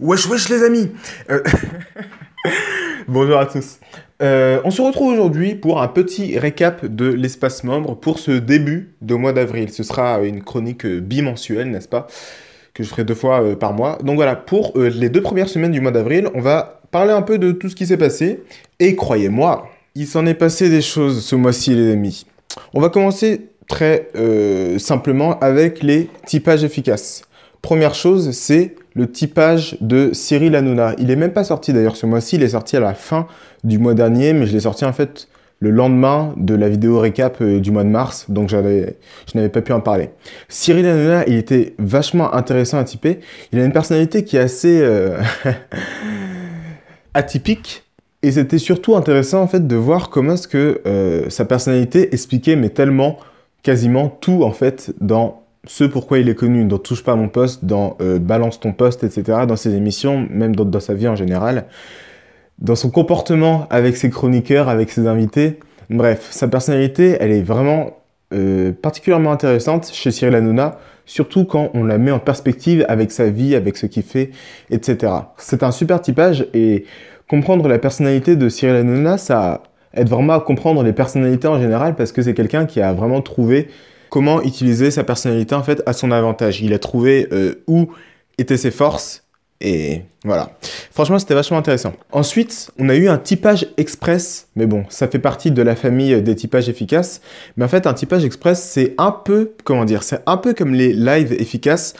Wesh wesh les amis euh, Bonjour à tous. Euh, on se retrouve aujourd'hui pour un petit récap de l'espace membre pour ce début de mois d'avril. Ce sera une chronique bimensuelle, n'est-ce pas Que je ferai deux fois euh, par mois. Donc voilà, pour les deux premières semaines du mois d'avril, on va parler un peu de tout ce qui s'est passé. Et croyez-moi, il s'en est passé des choses ce mois-ci les amis. On va commencer très simplement avec les typages efficaces. Première chose, c'est le typage de Cyril Hanouna. Il n'est même pas sorti d'ailleurs ce mois-ci, il est sorti à la fin du mois dernier, mais je l'ai sorti en fait le lendemain de la vidéo récap euh, du mois de mars, donc je n'avais pas pu en parler. Cyril Hanouna, il était vachement intéressant à typer. Il a une personnalité qui est assez euh, atypique. Et c'était surtout intéressant en fait de voir comment ce que euh, sa personnalité expliquait mais tellement quasiment tout en fait dans ce pourquoi il est connu dans Touche pas à mon poste, dans euh, Balance ton poste, etc., dans ses émissions, même dans, sa vie en général, dans son comportement avec ses chroniqueurs, avec ses invités. Bref, sa personnalité, elle est vraiment euh, particulièrement intéressante chez Cyril Hanouna, surtout quand on la met en perspective avec sa vie, avec ce qu'il fait, etc. C'est un super typage et comprendre la personnalité de Cyril Hanouna, ça aide vraiment à comprendre les personnalités en général parce que c'est quelqu'un qui a vraiment trouvé comment utiliser sa personnalité en fait à son avantage. Il a trouvé euh, où étaient ses forces et voilà. Franchement, c'était vachement intéressant. Ensuite, on a eu un typage express, mais bon, ça fait partie de la famille euh, des typages efficaces. Mais en fait, un typage express, c'est un peu, comment dire, c'est un peu comme les lives efficaces,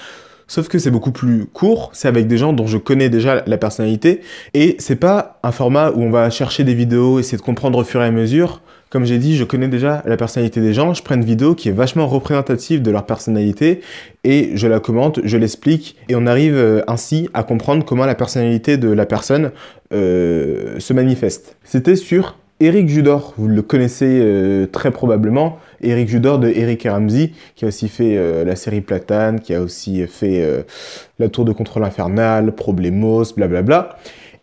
sauf que c'est beaucoup plus court, c'est avec des gens dont je connais déjà la personnalité, et c'est pas un format où on va chercher des vidéos, essayer de comprendre au fur et à mesure. Comme j'ai dit, je connais déjà la personnalité des gens, je prends une vidéo qui est vachement représentative de leur personnalité et je la commente, je l'explique et on arrive euh, ainsi à comprendre comment la personnalité de la personne euh, se manifeste. C'était sur Eric Judor, vous le connaissez euh, très probablement, Eric Judor de Eric et Ramsey, qui a aussi fait la série Platane, qui a aussi fait La Tour de Contrôle Infernale, Problemos, blablabla.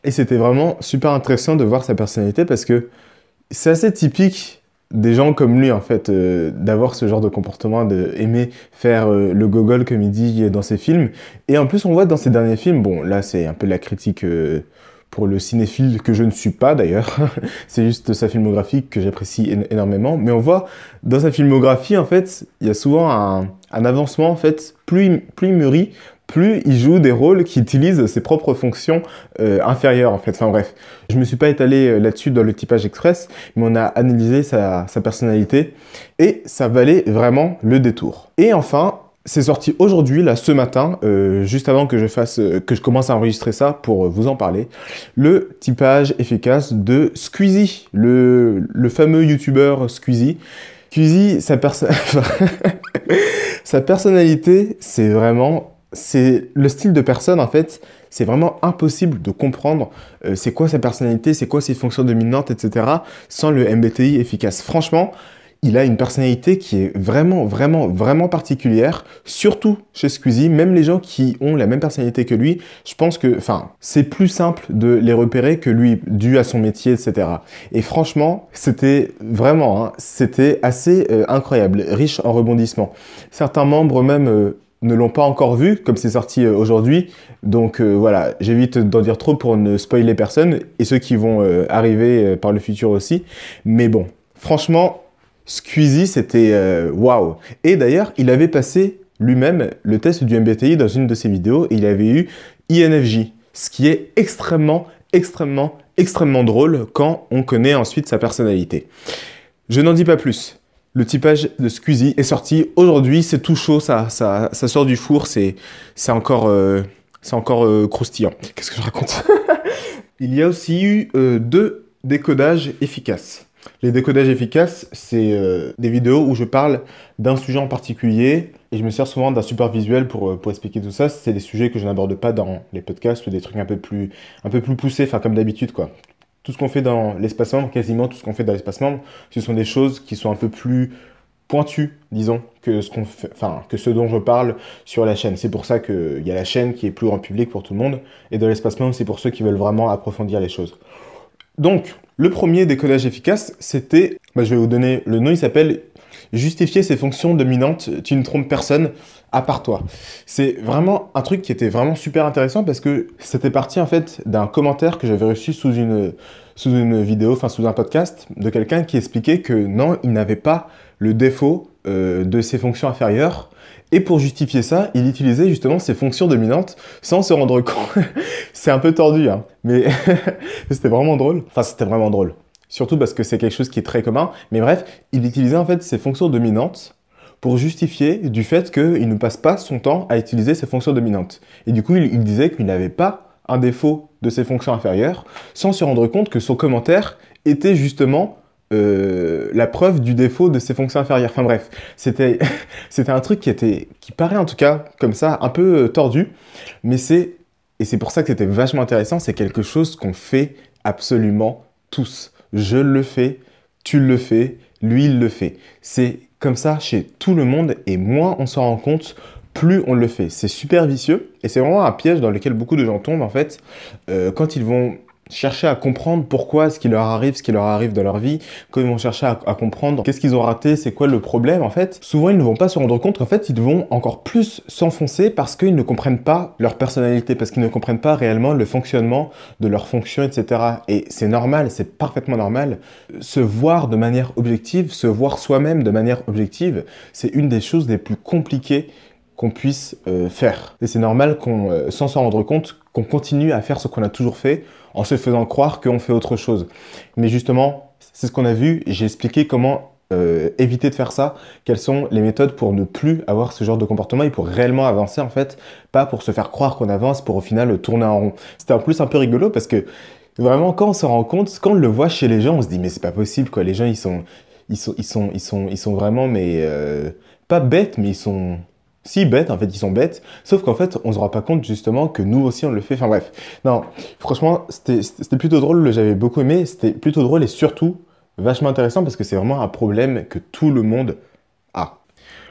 Et c'était vraiment super intéressant de voir sa personnalité parce que c'est assez typique des gens comme lui, en fait, euh, d'avoir ce genre de comportement, d'aimer aimer faire euh, le gogol, comme il dit euh, dans ses films. Et en plus, on voit dans ses derniers films, bon, là, c'est un peu la critique pour le cinéphile que je ne suis pas d'ailleurs. c'est juste sa filmographie que j'apprécie énormément. Mais on voit dans sa filmographie, en fait, il y a souvent un, avancement, en fait. Plus, plus il plus il joue des rôles qui utilisent ses propres fonctions euh, inférieures en fait. Enfin bref, je me suis pas étalé euh, là-dessus dans le typage express, mais on a analysé sa, personnalité et ça valait vraiment le détour. Et enfin, c'est sorti aujourd'hui, là, ce matin, euh, juste avant que je fasse, que je commence à enregistrer ça pour vous en parler, le typage efficace de Squeezie, le, fameux youtubeur Squeezie. Squeezie, sa personnalité, c'est vraiment c'est le style de personne en fait, c'est vraiment impossible de comprendre euh, c'est quoi sa personnalité, c'est quoi ses fonctions dominantes, etc. sans le MBTI efficace. Franchement, il a une personnalité qui est vraiment, vraiment, vraiment particulière, surtout chez Squeezie. Même les gens qui ont la même personnalité que lui, je pense que, enfin, c'est plus simple de les repérer que lui, dû à son métier, etc. Et franchement, c'était vraiment, hein, c'était assez euh, incroyable, riche en rebondissements. Certains membres même euh, ne l'ont pas encore vu, comme c'est sorti euh, aujourd'hui. Donc euh, voilà, j'évite d'en dire trop pour ne spoiler personne et ceux qui vont euh, arriver par le futur aussi. Mais bon, franchement, Squeezie, c'était waouh. Et d'ailleurs, il avait passé lui-même le test du MBTI dans une de ses vidéos et il avait eu INFJ, ce qui est extrêmement, extrêmement, extrêmement drôle quand on connaît ensuite sa personnalité. Je n'en dis pas plus le typage de Squeezie est sorti aujourd'hui, c'est tout chaud, ça, ça, sort du four, c'est encore, c'est encore euh, euh, croustillant. Qu'est-ce que je raconte Il y a aussi eu euh, deux décodages efficaces. Les décodages efficaces, c'est des vidéos où je parle d'un sujet en particulier et je me sers souvent d'un super visuel pour, pour expliquer tout ça. C'est des sujets que je n'aborde pas dans les podcasts ou des trucs un peu plus, un peu plus poussés, enfin comme d'habitude quoi tout ce qu'on fait dans l'espace membre, quasiment tout ce qu'on fait dans l'espace membre, ce sont des choses qui sont un peu plus pointues, disons, que ce, qu'on enfin, que ce dont je parle sur la chaîne. C'est pour ça qu'il y a la chaîne qui est plus en public pour tout le monde, et dans l'espace membre, c'est pour ceux qui veulent vraiment approfondir les choses. Donc, le premier décodage efficace, c'était, bah, je vais vous donner le nom, il s'appelle justifier ses fonctions dominantes, tu ne trompes personne à part toi. C'est vraiment un truc qui était vraiment super intéressant parce que c'était parti en fait d'un commentaire que j'avais reçu sous une, sous une vidéo, enfin sous un podcast, de quelqu'un qui expliquait que non, il n'avait pas le défaut euh, de ses fonctions inférieures. Et pour justifier ça, il utilisait justement ses fonctions dominantes sans se rendre compte. c'est un peu tordu, hein, mais c'était vraiment drôle. Enfin, c'était vraiment drôle surtout parce que c'est quelque chose qui est très commun. Mais bref, il utilisait en fait ses fonctions dominantes pour justifier du fait qu'il ne passe pas son temps à utiliser ses fonctions dominantes. Et du coup, il, disait qu'il n'avait pas un défaut de ses fonctions inférieures, sans se rendre compte que son commentaire était justement euh, la preuve du défaut de ses fonctions inférieures. Enfin bref, c'était un truc qui, qui paraît en tout cas comme ça un peu euh, tordu, mais c'est, et c'est pour ça que c'était vachement intéressant, c'est quelque chose qu'on fait absolument tous je le fais, tu le fais, lui il le fait. C'est comme ça chez tout le monde et moins on s'en rend compte, plus on le fait. C'est super vicieux et c'est vraiment un piège dans lequel beaucoup de gens tombent en fait euh, quand ils vont chercher à comprendre pourquoi ce qui leur arrive, ce qui leur arrive dans leur vie, quand ils vont chercher à, comprendre qu'est-ce qu'ils ont raté, c'est quoi le problème en fait. Souvent ils ne vont pas se rendre compte qu'en fait ils vont encore plus s'enfoncer parce qu'ils ne comprennent pas leur personnalité, parce qu'ils ne comprennent pas réellement le fonctionnement de leur fonction, etc. Et c'est normal, c'est parfaitement normal. Se voir de manière objective, se voir soi-même de manière objective, c'est une des choses les plus compliquées qu'on puisse euh, faire. Et c'est normal qu'on, euh, sans s'en rendre compte, qu'on continue à faire ce qu'on a toujours fait en se faisant croire qu'on fait autre chose. Mais justement, c'est ce qu'on a vu, j'ai expliqué comment euh, éviter de faire ça, quelles sont les méthodes pour ne plus avoir ce genre de comportement et pour réellement avancer en fait, pas pour se faire croire qu'on avance pour au final tourner en rond. C'était en plus un peu rigolo parce que vraiment quand on se rend compte, quand on le voit chez les gens, on se dit mais c'est pas possible quoi, les gens ils sont ils sont ils sont ils sont, ils sont vraiment mais pas bêtes mais ils sont si bêtes, en fait, ils sont bêtes, sauf qu'en fait, on se rend pas compte justement que nous aussi on le fait. Enfin bref, non, franchement, c'était plutôt drôle, j'avais beaucoup aimé, c'était plutôt drôle et surtout vachement intéressant parce que c'est vraiment un problème que tout le monde a.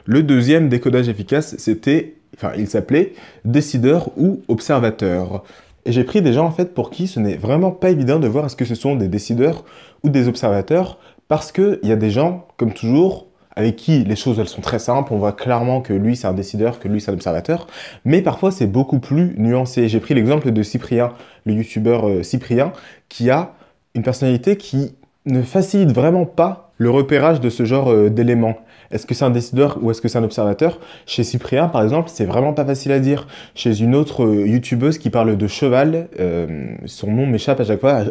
Le deuxième décodage efficace, c'était, enfin, il s'appelait décideur ou observateur. Et j'ai pris des gens en fait pour qui ce n'est vraiment pas évident de voir est-ce que ce sont des décideurs ou des observateurs parce qu'il y a des gens, comme toujours, avec qui les choses elles sont très simples. On voit clairement que lui c'est un décideur, que lui c'est un observateur. Mais parfois c'est beaucoup plus nuancé. J'ai pris l'exemple de Cyprien, le youtubeur euh, Cyprien, qui a une personnalité qui ne facilite vraiment pas le repérage de ce genre euh, d'éléments. Est-ce que c'est un décideur ou est-ce que c'est un observateur Chez Cyprien, par exemple, c'est vraiment pas facile à dire. Chez une autre euh, youtubeuse qui parle de cheval, euh, son nom m'échappe à chaque fois.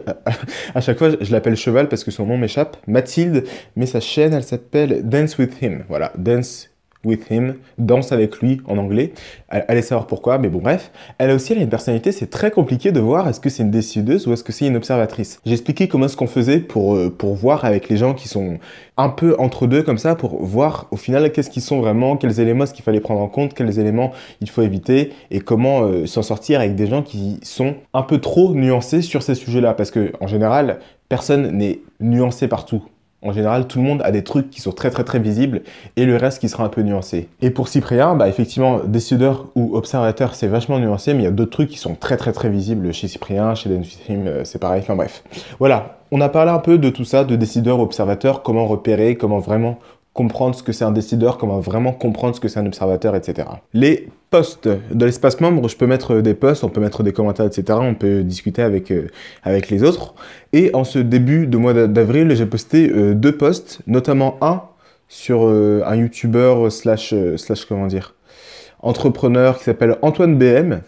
À, chaque fois, je l'appelle cheval parce que son nom m'échappe. Mathilde, mais sa chaîne, elle s'appelle Dance with Him. Voilà, Dance with him, danse avec lui en anglais. Allez savoir pourquoi, mais bon bref. Elle a aussi, a une personnalité, c'est très compliqué de voir est-ce que c'est une décideuse ou est-ce que c'est une observatrice. J'ai comment est-ce qu'on faisait pour, euh, pour voir avec les gens qui sont un peu entre deux comme ça, pour voir au final qu'est-ce qu'ils sont vraiment, quels éléments ce qu'il fallait prendre en compte, quels éléments il faut éviter et comment euh, s'en sortir avec des gens qui sont un peu trop nuancés sur ces sujets-là. Parce que en général, personne n'est nuancé partout. En général, tout le monde a des trucs qui sont très très très visibles et le reste qui sera un peu nuancé. Et pour Cyprien, bah effectivement, décideur ou observateur, c'est vachement nuancé, mais il y a d'autres trucs qui sont très très très visibles chez Cyprien, chez Denfim, euh, c'est pareil. Enfin bref. Voilà, on a parlé un peu de tout ça, de décideur, observateur, comment repérer, comment vraiment comprendre ce que c'est un décideur, comment vraiment comprendre ce que c'est un observateur, etc. Les posts de l'espace membre, je peux mettre des posts, on peut mettre des commentaires, etc. On peut discuter avec, euh, avec les autres. Et en ce début de mois d'avril, j'ai posté euh, deux posts, notamment un sur euh, un youtubeur slash, slash comment dire, entrepreneur qui s'appelle Antoine BM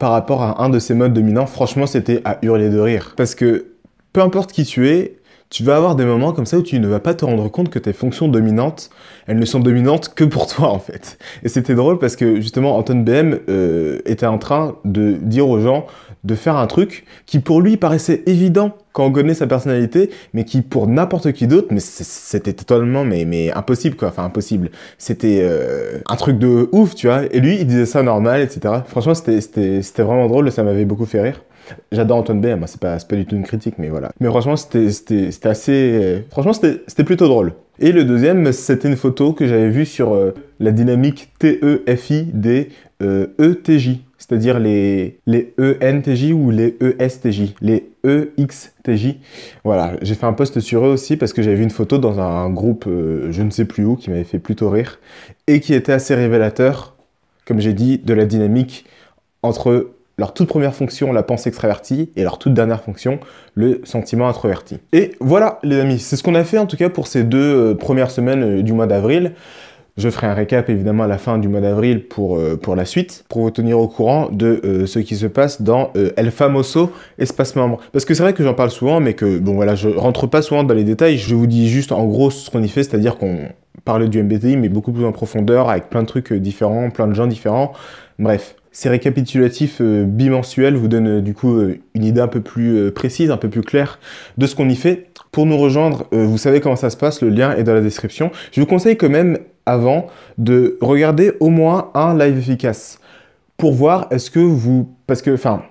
par rapport à un de ses modes dominants. Franchement, c'était à hurler de rire. Parce que peu importe qui tu es, tu vas avoir des moments comme ça où tu ne vas pas te rendre compte que tes fonctions dominantes, elles ne sont dominantes que pour toi en fait. Et c'était drôle parce que justement Anton BM euh, était en train de dire aux gens de faire un truc qui pour lui paraissait évident quand on connaît sa personnalité, mais qui pour n'importe qui d'autre, mais c'était totalement mais, mais impossible quoi, enfin impossible. C'était euh, un truc de ouf, tu vois. Et lui, il disait ça normal, etc. Franchement, c'était vraiment drôle, ça m'avait beaucoup fait rire. J'adore Antoine B, c'est pas, pas du tout une critique, mais voilà. Mais franchement, c'était assez. Euh, franchement, c'était plutôt drôle. Et le deuxième, c'était une photo que j'avais vue sur euh, la dynamique TEFI des ETJ, euh, e c'est-à-dire les, les ENTJ ou les ESTJ, les EXTJ. Voilà, j'ai fait un post sur eux aussi parce que j'avais vu une photo dans un, groupe, je ne sais plus où, qui m'avait fait plutôt rire et qui était assez révélateur, comme j'ai dit, de la dynamique entre leur toute première fonction, la pensée extravertie, et leur toute dernière fonction, le sentiment introverti. Et voilà les amis, c'est ce qu'on a fait en tout cas pour ces deux euh, premières semaines euh, du mois d'avril. Je ferai un récap évidemment à la fin du mois d'avril pour, euh, pour la suite, pour vous tenir au courant de ce qui se passe dans El Famoso Espace Membre. Parce que c'est vrai que j'en parle souvent, mais que bon voilà, je rentre pas souvent dans les détails, je vous dis juste en gros ce qu'on y fait, c'est-à-dire qu'on parle du MBTI, mais beaucoup plus en profondeur, avec plein de trucs différents, plein de gens différents. Bref, ces récapitulatifs euh, bimensuels vous donnent euh, du coup euh, une idée un peu plus précise, un peu plus claire de ce qu'on y fait. Pour nous rejoindre, vous savez comment ça se passe, le lien est dans la description. Je vous conseille quand même avant de regarder au moins un live efficace pour voir est-ce que vous... Parce que, enfin,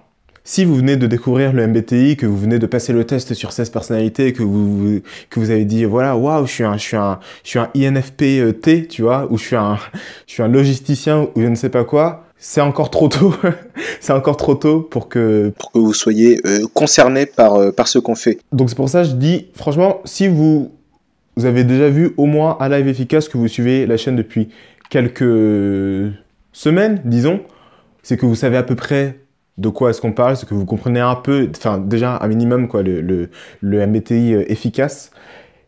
si vous venez de découvrir le MBTI, que vous venez de passer le test sur 16 personnalités, que vous, que vous avez dit, voilà, waouh, je suis un, je suis un, tu vois, ou je suis un, je suis un logisticien, ou je ne sais pas quoi, c'est encore trop tôt. c'est encore trop tôt pour que pour que vous soyez euh, concerné par euh, par ce qu'on fait. Donc c'est pour ça que je dis franchement, si vous vous avez déjà vu au moins à live efficace que vous suivez la chaîne depuis quelques semaines, disons, c'est que vous savez à peu près de quoi est-ce qu'on parle, c'est que vous comprenez un peu, enfin déjà un minimum quoi, le, le, le MBTI euh, efficace.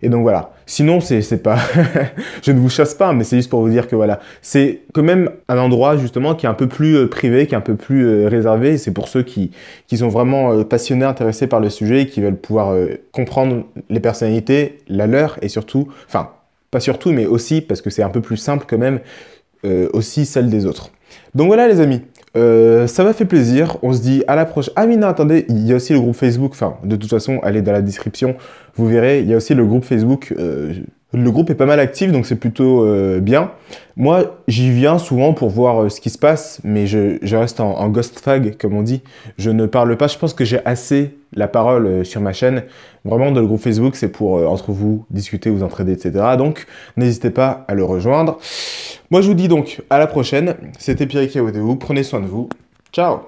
Et donc voilà. Sinon, c'est pas, je ne vous chasse pas, mais c'est juste pour vous dire que voilà, c'est quand même un endroit justement qui est un peu plus euh, privé, qui est un peu plus euh, réservé. C'est pour ceux qui, sont vraiment euh, passionnés, intéressés par le sujet, qui veulent pouvoir comprendre les personnalités, la leur, et surtout, enfin, pas surtout, mais aussi parce que c'est un peu plus simple quand même, aussi celle des autres. Donc voilà les amis, euh, ça m'a fait plaisir. On se dit à l'approche. prochaine. Ah, attendez, il y a aussi le groupe Facebook. Enfin, de toute façon, est dans la description. Vous verrez, il y a aussi le groupe Facebook. Euh, le groupe est pas mal actif, donc c'est plutôt euh, bien. Moi, j'y viens souvent pour voir euh, ce qui se passe, mais je, reste en, ghost fag, comme on dit. Je ne parle pas, je pense que j'ai assez la parole euh, sur ma chaîne. Vraiment, dans le groupe Facebook, c'est pour, entre vous, discuter, vous entraider, etc. Donc, n'hésitez pas à le rejoindre. Moi, je vous dis donc à la prochaine. C'était Pierre vous, prenez soin de vous. Ciao